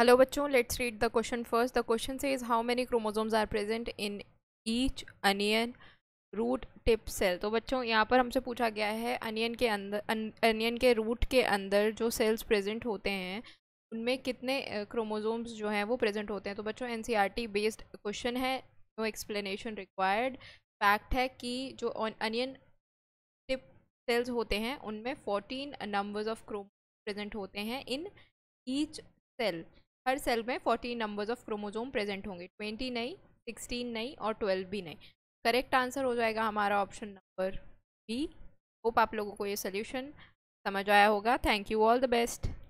hello बच्चों let's read the question first the question says is how many chromosomes are present in each onion root tip cell तो बच्चों यहाँ पर हमसे पूछा गया है अनियन के अंदर अनियन के रूट के अंदर जो सेल्स प्रेजेंट होते हैं उनमें कितने क्रोमोजोम्स जो हैं वो प्रेजेंट होते हैं तो बच्चों टी बेस्ड क्वेश्चन है नो एक्सप्लेनेशन रिक्वायर्ड फैक्ट है कि जो अनियन टिप सेल्स होते हैं उनमें fourteen numbers of chromo present होते हैं इन ईच सेल हर सेल में fourteen numbers of chromosome present होंगे ट्वेंटी नहीं सिक्सटीन नहीं और ट्वेल्व भी नहीं करेक्ट आंसर हो जाएगा हमारा ऑप्शन नंबर बी होप आप लोगों को ये सोल्यूशन समझ आया होगा thank you all the best